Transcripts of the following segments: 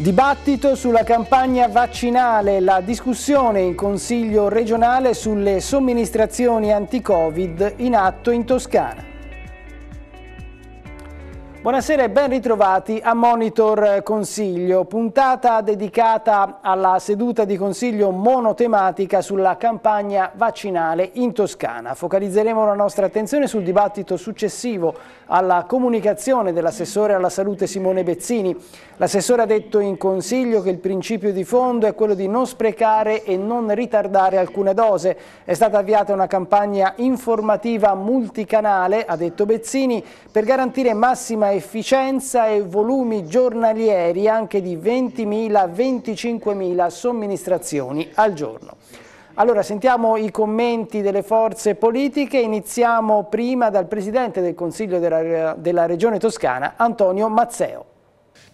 Dibattito sulla campagna vaccinale, la discussione in Consiglio regionale sulle somministrazioni anti-Covid in atto in Toscana. Buonasera e ben ritrovati a Monitor Consiglio, puntata dedicata alla seduta di consiglio monotematica sulla campagna vaccinale in Toscana. Focalizzeremo la nostra attenzione sul dibattito successivo alla comunicazione dell'assessore alla salute Simone Bezzini. L'assessore ha detto in consiglio che il principio di fondo è quello di non sprecare e non ritardare alcune dose. È stata avviata una campagna informativa multicanale, ha detto Bezzini, per garantire massima efficienza e volumi giornalieri anche di 20.000-25.000 somministrazioni al giorno. Allora sentiamo i commenti delle forze politiche, iniziamo prima dal Presidente del Consiglio della, della Regione Toscana, Antonio Mazzeo.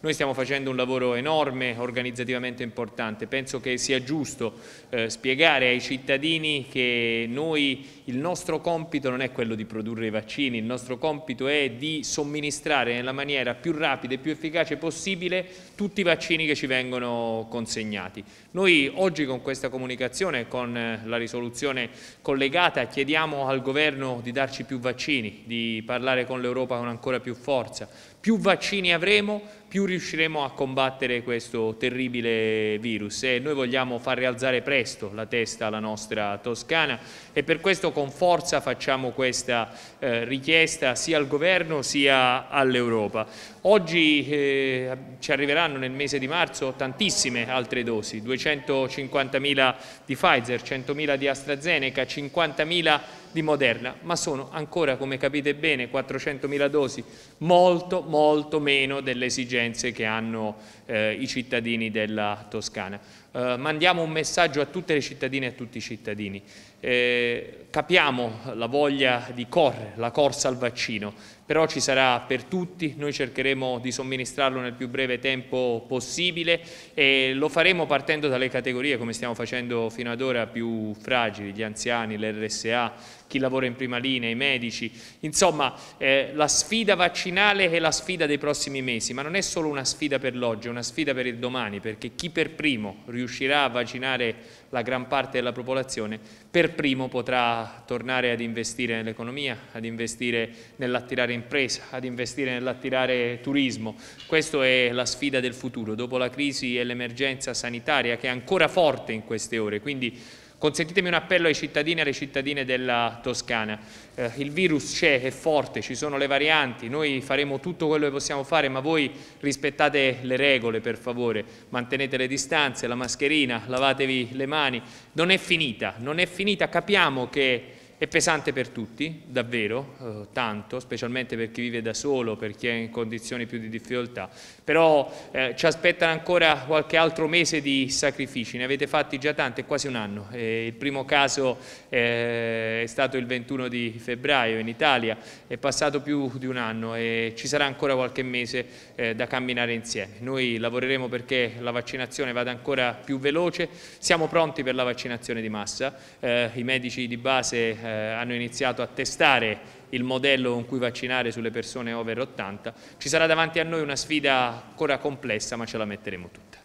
Noi stiamo facendo un lavoro enorme, organizzativamente importante, penso che sia giusto eh, spiegare ai cittadini che noi, il nostro compito non è quello di produrre i vaccini, il nostro compito è di somministrare nella maniera più rapida e più efficace possibile tutti i vaccini che ci vengono consegnati. Noi oggi con questa comunicazione, con eh, la risoluzione collegata, chiediamo al Governo di darci più vaccini, di parlare con l'Europa con ancora più forza. Più vaccini avremo, più riusciremo a combattere questo terribile virus e noi vogliamo far rialzare presto la testa alla nostra Toscana e per questo con forza facciamo questa eh, richiesta sia al governo sia all'Europa. Oggi eh, ci arriveranno nel mese di marzo tantissime altre dosi, 250.000 di Pfizer, 100.000 di AstraZeneca, 50.000 di di Moderna, ma sono ancora, come capite bene, 400.000 dosi, molto, molto meno delle esigenze che hanno eh, i cittadini della Toscana. Eh, mandiamo un messaggio a tutte le cittadine e a tutti i cittadini. Eh, capiamo la voglia di correre, la corsa al vaccino, però ci sarà per tutti, noi cercheremo di somministrarlo nel più breve tempo possibile e lo faremo partendo dalle categorie come stiamo facendo fino ad ora più fragili, gli anziani, l'RSA, chi lavora in prima linea, i medici, insomma eh, la sfida vaccinale è la sfida dei prossimi mesi, ma non è solo una sfida per l'oggi, una sfida per il domani, perché chi per primo riuscirà a vaccinare la gran parte della popolazione, per primo potrà tornare ad investire nell'economia, ad investire nell'attirare impresa, ad investire nell'attirare turismo. Questa è la sfida del futuro, dopo la crisi e l'emergenza sanitaria che è ancora forte in queste ore, quindi Consentitemi un appello ai cittadini e alle cittadine della Toscana. Eh, il virus c'è, è forte, ci sono le varianti, noi faremo tutto quello che possiamo fare, ma voi rispettate le regole per favore, mantenete le distanze, la mascherina, lavatevi le mani. Non è finita, non è finita, capiamo che è pesante per tutti, davvero, eh, tanto, specialmente per chi vive da solo, per chi è in condizioni più di difficoltà, però eh, ci aspettano ancora qualche altro mese di sacrifici, ne avete fatti già tanti, è quasi un anno. Eh, il primo caso eh, è stato il 21 di febbraio in Italia, è passato più di un anno e ci sarà ancora qualche mese eh, da camminare insieme. Noi lavoreremo perché la vaccinazione vada ancora più veloce, siamo pronti per la vaccinazione di massa, eh, i medici di base eh, hanno iniziato a testare il modello con cui vaccinare sulle persone over 80, ci sarà davanti a noi una sfida ancora complessa ma ce la metteremo tutta.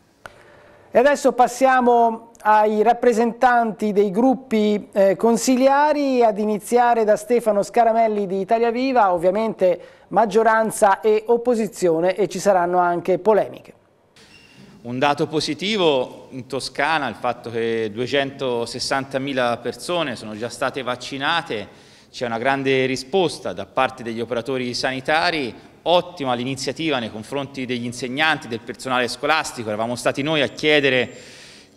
E adesso passiamo ai rappresentanti dei gruppi eh, consigliari, ad iniziare da Stefano Scaramelli di Italia Viva, ovviamente maggioranza e opposizione e ci saranno anche polemiche. Un dato positivo in Toscana il fatto che 260.000 persone sono già state vaccinate, c'è una grande risposta da parte degli operatori sanitari, ottima l'iniziativa nei confronti degli insegnanti, del personale scolastico, eravamo stati noi a chiedere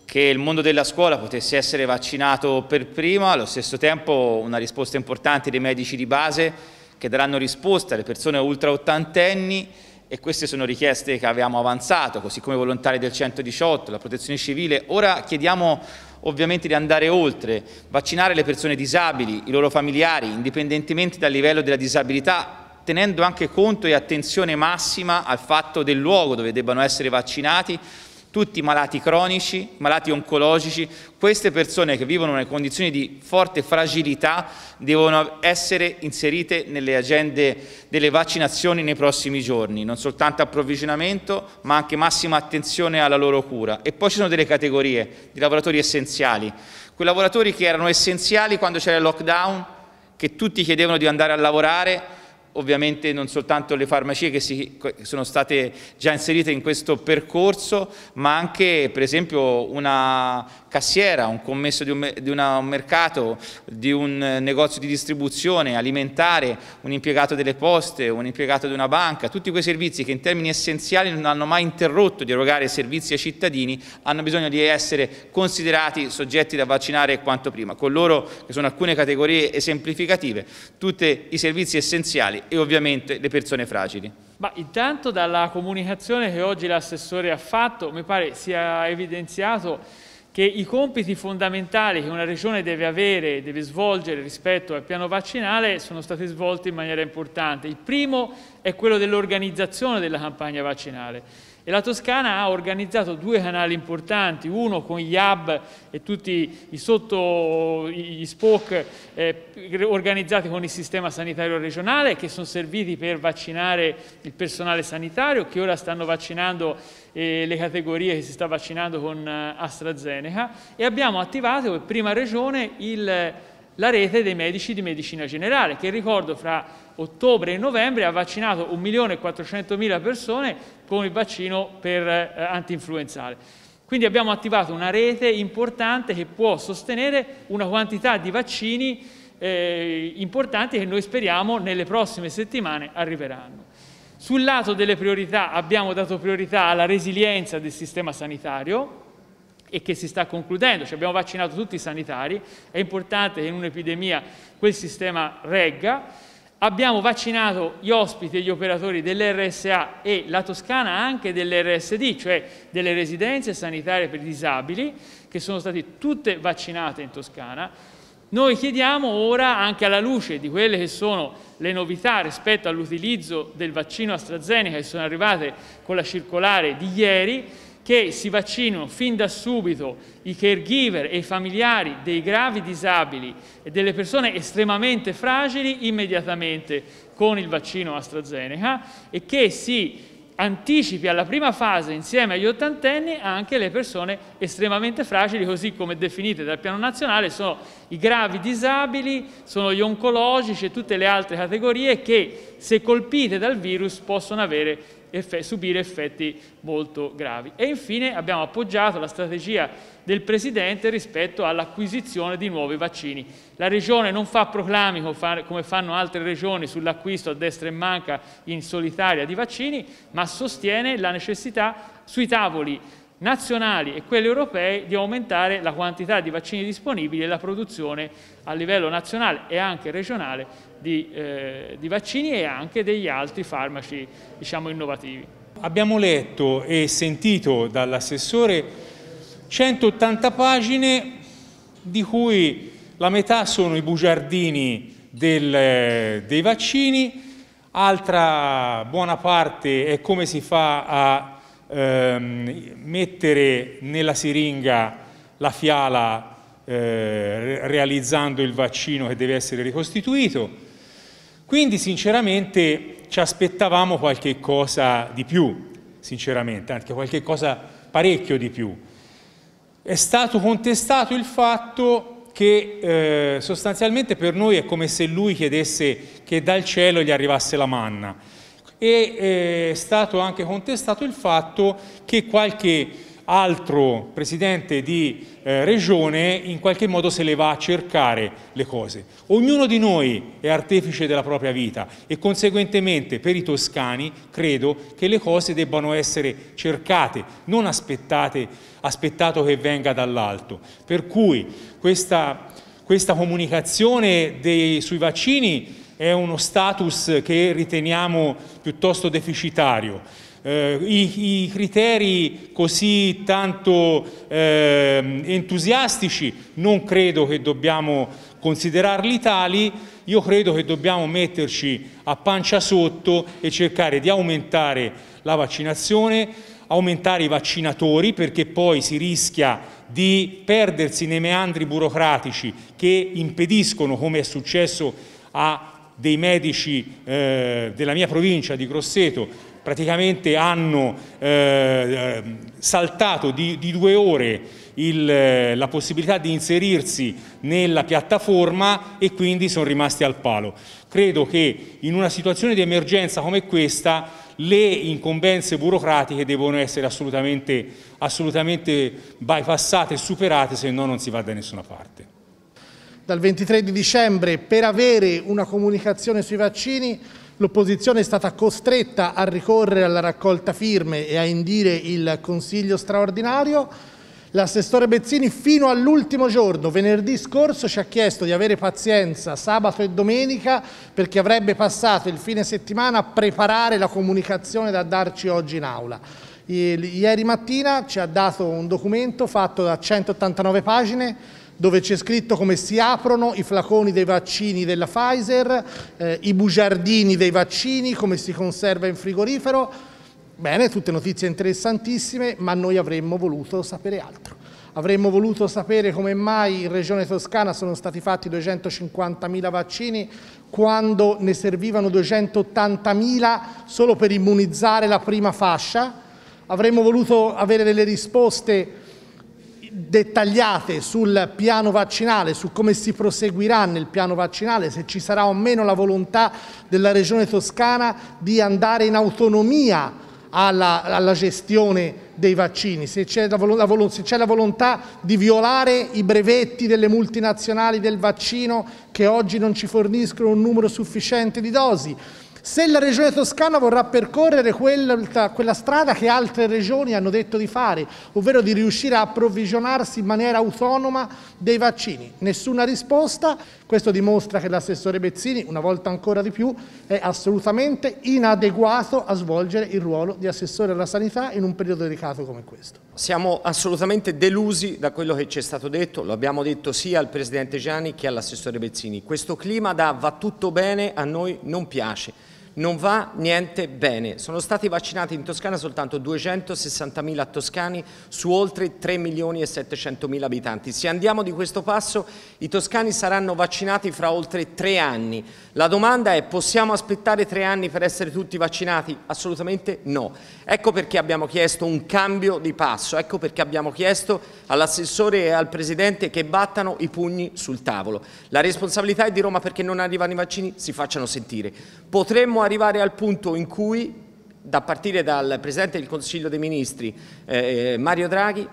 che il mondo della scuola potesse essere vaccinato per prima, allo stesso tempo una risposta importante dei medici di base che daranno risposta alle persone ultra ottantenni e queste sono richieste che avevamo avanzato, così come i volontari del 118, la protezione civile. Ora chiediamo ovviamente di andare oltre, vaccinare le persone disabili, i loro familiari, indipendentemente dal livello della disabilità, tenendo anche conto e attenzione massima al fatto del luogo dove debbano essere vaccinati tutti i malati cronici, malati oncologici, queste persone che vivono in condizioni di forte fragilità devono essere inserite nelle agende delle vaccinazioni nei prossimi giorni, non soltanto approvvigionamento ma anche massima attenzione alla loro cura. E poi ci sono delle categorie di lavoratori essenziali, quei lavoratori che erano essenziali quando c'era il lockdown, che tutti chiedevano di andare a lavorare ovviamente non soltanto le farmacie che si, sono state già inserite in questo percorso, ma anche per esempio una cassiera, un commesso di un, di una, un mercato, di un negozio di distribuzione alimentare, un impiegato delle poste, un impiegato di una banca, tutti quei servizi che in termini essenziali non hanno mai interrotto di erogare servizi ai cittadini, hanno bisogno di essere considerati soggetti da vaccinare quanto prima. Con loro, che sono alcune categorie esemplificative, tutti i servizi essenziali e ovviamente le persone fragili. Ma intanto dalla comunicazione che oggi l'assessore ha fatto mi pare sia evidenziato che i compiti fondamentali che una regione deve avere, e deve svolgere rispetto al piano vaccinale sono stati svolti in maniera importante. Il primo è quello dell'organizzazione della campagna vaccinale. E la Toscana ha organizzato due canali importanti, uno con gli hub e tutti i sotto, gli spoke eh, organizzati con il sistema sanitario regionale che sono serviti per vaccinare il personale sanitario che ora stanno vaccinando eh, le categorie che si sta vaccinando con eh, AstraZeneca e abbiamo attivato per prima regione il la rete dei medici di medicina generale, che ricordo fra ottobre e novembre ha vaccinato 1.400.000 persone con il vaccino per eh, antinfluenzale. Quindi abbiamo attivato una rete importante che può sostenere una quantità di vaccini eh, importanti che noi speriamo nelle prossime settimane arriveranno. Sul lato delle priorità abbiamo dato priorità alla resilienza del sistema sanitario, e che si sta concludendo, cioè abbiamo vaccinato tutti i sanitari, è importante che in un'epidemia quel sistema regga, Abbiamo vaccinato gli ospiti e gli operatori dell'RSA e la Toscana anche dell'RSD, cioè delle residenze sanitarie per i disabili, che sono state tutte vaccinate in Toscana. Noi chiediamo ora, anche alla luce di quelle che sono le novità rispetto all'utilizzo del vaccino AstraZeneca che sono arrivate con la circolare di ieri, che si vaccinino fin da subito i caregiver e i familiari dei gravi disabili e delle persone estremamente fragili immediatamente con il vaccino AstraZeneca e che si anticipi alla prima fase insieme agli ottantenni anche le persone estremamente fragili, così come definite dal piano nazionale, sono i gravi disabili, sono gli oncologici e tutte le altre categorie che se colpite dal virus possono avere eff subire effetti molto gravi. E infine abbiamo appoggiato la strategia del Presidente rispetto all'acquisizione di nuovi vaccini. La Regione non fa proclami come fanno altre Regioni sull'acquisto a destra e manca in solitaria di vaccini, ma sostiene la necessità sui tavoli nazionali e quelli europei di aumentare la quantità di vaccini disponibili e la produzione a livello nazionale e anche regionale di, eh, di vaccini e anche degli altri farmaci diciamo, innovativi. Abbiamo letto e sentito dall'assessore 180 pagine di cui la metà sono i bugiardini del, dei vaccini, altra buona parte è come si fa a ehm, mettere nella siringa la fiala eh, realizzando il vaccino che deve essere ricostituito. Quindi sinceramente ci aspettavamo qualche cosa di più, sinceramente, anche qualche cosa parecchio di più. È stato contestato il fatto che eh, sostanzialmente per noi è come se lui chiedesse che dal cielo gli arrivasse la manna e eh, è stato anche contestato il fatto che qualche altro presidente di eh, regione in qualche modo se le va a cercare le cose. Ognuno di noi è artefice della propria vita e conseguentemente per i toscani credo che le cose debbano essere cercate, non aspettate, aspettato che venga dall'alto. Per cui questa, questa comunicazione dei, sui vaccini è uno status che riteniamo piuttosto deficitario. Eh, i, i, criteri così tanto eh, entusiastici non credo che dobbiamo considerarli tali, io credo che dobbiamo metterci a pancia sotto e cercare di aumentare la vaccinazione, aumentare i vaccinatori perché poi si rischia di perdersi nei meandri burocratici che impediscono, come è successo a dei medici eh, della mia provincia di Grosseto praticamente hanno eh, eh saltato di, di, due ore il, eh, la possibilità di inserirsi nella piattaforma e quindi sono rimasti al palo. Credo che in una situazione di emergenza come questa le incombenze burocratiche devono essere assolutamente, assolutamente bypassate e superate, se no non si va da nessuna parte dal 23 di dicembre per avere una comunicazione sui vaccini l'opposizione è stata costretta a ricorrere alla raccolta firme e a indire il consiglio straordinario. L'assessore Bezzini fino all'ultimo giorno, venerdì scorso, ci ha chiesto di avere pazienza sabato e domenica perché avrebbe passato il fine settimana a preparare la comunicazione da darci oggi in aula. Ieri mattina ci ha dato un documento fatto da 189 pagine dove c'è scritto come si aprono i flaconi dei vaccini della Pfizer, eh, i bugiardini dei vaccini, come si conserva in frigorifero. Bene, tutte notizie interessantissime, ma noi avremmo voluto sapere altro. Avremmo voluto sapere come mai in Regione Toscana sono stati fatti 250.000 vaccini quando ne servivano 280.000 solo per immunizzare la prima fascia. Avremmo voluto avere delle risposte dettagliate sul piano vaccinale, su come si proseguirà nel piano vaccinale, se ci sarà o meno la volontà della Regione Toscana di andare in autonomia alla, alla gestione dei vaccini, se c'è la, la, se la volontà di violare i brevetti delle multinazionali del vaccino che oggi non ci forniscono un numero sufficiente di dosi, se la regione toscana vorrà percorrere quella, quella strada che altre regioni hanno detto di fare, ovvero di riuscire a approvvigionarsi in maniera autonoma dei vaccini. Nessuna risposta, questo dimostra che l'assessore Bezzini, una volta ancora di più, è assolutamente inadeguato a svolgere il ruolo di assessore alla sanità in un periodo delicato come questo. Siamo assolutamente delusi da quello che ci è stato detto, lo abbiamo detto sia al Presidente Gianni che all'assessore Bezzini. Questo clima da va tutto bene a noi non piace non va niente bene. Sono stati vaccinati in Toscana soltanto 260.000 toscani su oltre 3 milioni e 700.000 abitanti. Se andiamo di questo passo, i toscani saranno vaccinati fra oltre tre anni. La domanda è possiamo aspettare tre anni per essere tutti vaccinati? Assolutamente no. Ecco perché abbiamo chiesto un cambio di passo, ecco perché abbiamo chiesto all'assessore e al Presidente che battano i pugni sul tavolo. La responsabilità è di Roma perché non arrivano i vaccini, si facciano sentire. Potremmo arrivare al punto in cui, da partire dal Presidente del Consiglio dei Ministri eh, eh, Mario Draghi,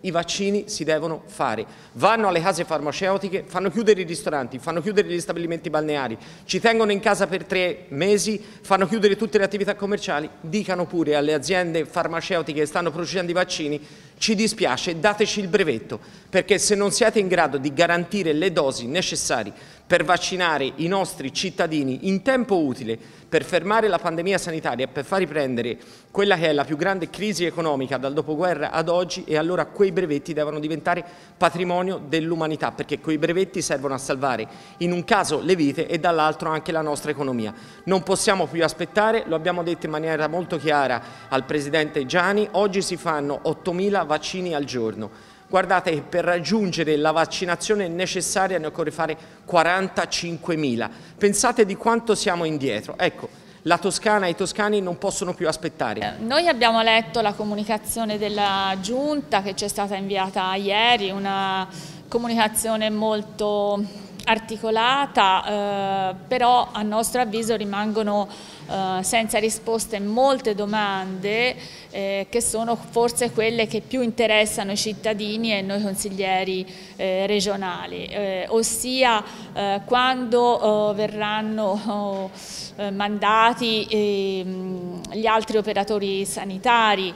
i vaccini si devono fare. Vanno alle case farmaceutiche, fanno chiudere i ristoranti, fanno chiudere gli stabilimenti balneari, ci tengono in casa per tre mesi, fanno chiudere tutte le attività commerciali, dicano pure alle aziende farmaceutiche che stanno producendo i vaccini ci dispiace, dateci il brevetto, perché se non siete in grado di garantire le dosi necessarie per vaccinare i nostri cittadini in tempo utile, per fermare la pandemia sanitaria e per far riprendere quella che è la più grande crisi economica dal dopoguerra ad oggi, e allora quei brevetti devono diventare patrimonio dell'umanità, perché quei brevetti servono a salvare in un caso le vite e dall'altro anche la nostra economia. Non possiamo più aspettare, lo abbiamo detto in maniera molto chiara al Presidente Gianni, oggi si fanno 8.000 vaccini vaccini al giorno. Guardate che per raggiungere la vaccinazione necessaria ne occorre fare 45.000. Pensate di quanto siamo indietro. Ecco, la Toscana e i toscani non possono più aspettare. Eh, noi abbiamo letto la comunicazione della Giunta che ci è stata inviata ieri, una comunicazione molto articolata, eh, però a nostro avviso rimangono eh, senza risposte molte domande eh, che sono forse quelle che più interessano i cittadini e noi consiglieri eh, regionali, eh, ossia eh, quando oh, verranno oh, mandati ehm, gli altri operatori sanitari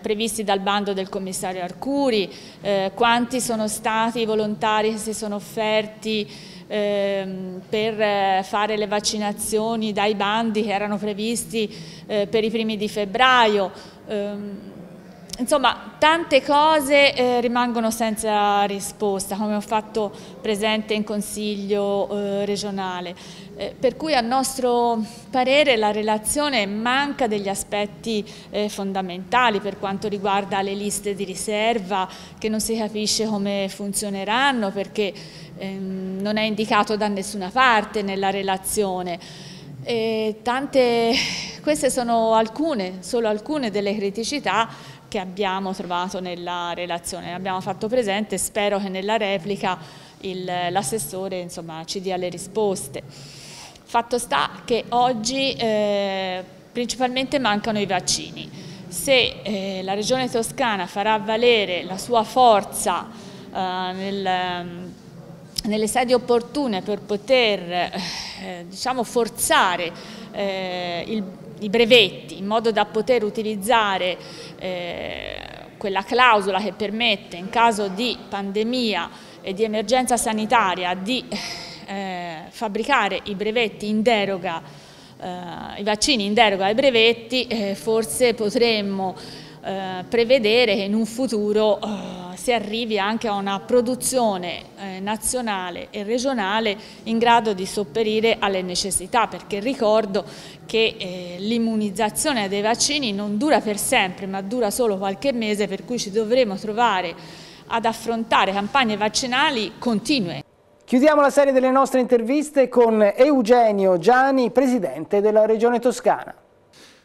previsti dal bando del commissario Arcuri, quanti sono stati i volontari che si sono offerti ehm, per fare le vaccinazioni dai bandi che erano previsti per i primi di febbraio. Ehm, insomma tante cose eh, rimangono senza risposta come ho fatto presente in consiglio eh, regionale eh, per cui a nostro parere la relazione manca degli aspetti eh, fondamentali per quanto riguarda le liste di riserva che non si capisce come funzioneranno perché ehm, non è indicato da nessuna parte nella relazione eh, tante, queste sono alcune, solo alcune delle criticità che abbiamo trovato nella relazione, l'abbiamo fatto presente, spero che nella replica l'assessore ci dia le risposte. Fatto sta che oggi eh, principalmente mancano i vaccini. Se eh, la Regione Toscana farà valere la sua forza eh, nel, ehm, nelle sedi opportune per poter eh, diciamo, forzare eh, il di brevetti in modo da poter utilizzare eh, quella clausola che permette in caso di pandemia e di emergenza sanitaria di eh, fabbricare i brevetti in deroga, eh, i vaccini in deroga ai brevetti, eh, forse potremmo eh, prevedere che in un futuro eh, si arrivi anche a una produzione eh, nazionale e regionale in grado di sopperire alle necessità, perché ricordo che eh, l'immunizzazione dei vaccini non dura per sempre, ma dura solo qualche mese, per cui ci dovremo trovare ad affrontare campagne vaccinali continue. Chiudiamo la serie delle nostre interviste con Eugenio Gianni, presidente della Regione Toscana.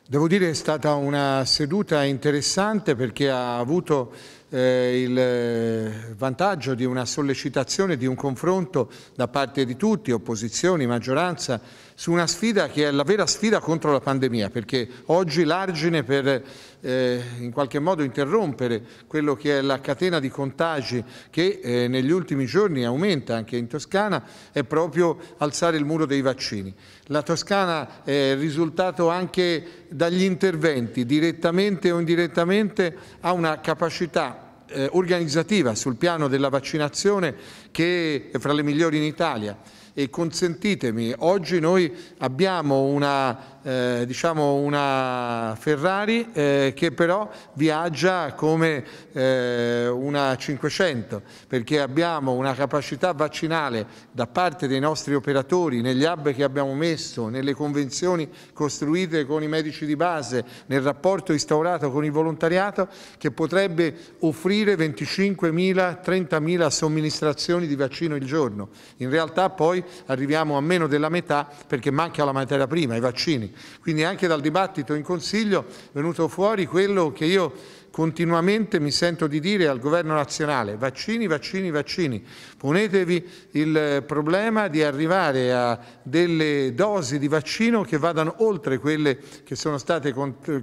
Devo dire che è stata una seduta interessante perché ha avuto eh, il vantaggio di una sollecitazione, di un confronto da parte di tutti, opposizioni, maggioranza, su una sfida che è la vera sfida contro la pandemia, perché oggi l'argine per eh, in qualche modo interrompere quello che è la catena di contagi che eh, negli ultimi giorni aumenta anche in Toscana è proprio alzare il muro dei vaccini. La Toscana è risultato anche dagli interventi direttamente o indirettamente ha una capacità eh, organizzativa sul piano della vaccinazione che è fra le migliori in Italia e consentitemi, oggi noi abbiamo una eh, diciamo una Ferrari eh, che però viaggia come eh, una 500 perché abbiamo una capacità vaccinale da parte dei nostri operatori negli hub che abbiamo messo, nelle convenzioni costruite con i medici di base, nel rapporto instaurato con il volontariato che potrebbe offrire 25.000-30.000 somministrazioni di vaccino il giorno. In realtà poi arriviamo a meno della metà perché manca la materia prima, i vaccini. Quindi anche dal dibattito in Consiglio è venuto fuori quello che io continuamente mi sento di dire al Governo nazionale, vaccini, vaccini, vaccini. Ponetevi il problema di arrivare a delle dosi di vaccino che vadano oltre quelle che sono state,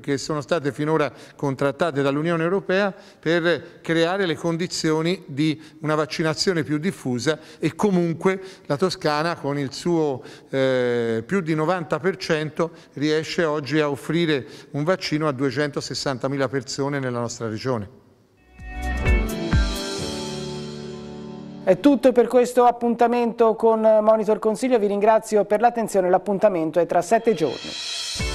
che sono state finora contrattate dall'Unione Europea per creare le condizioni di una vaccinazione più diffusa e comunque la Toscana con il suo eh, più di 90% riesce oggi a offrire un vaccino a 260.000 persone nella nostra regione. È tutto per questo appuntamento con Monitor Consiglio, vi ringrazio per l'attenzione, l'appuntamento è tra sette giorni.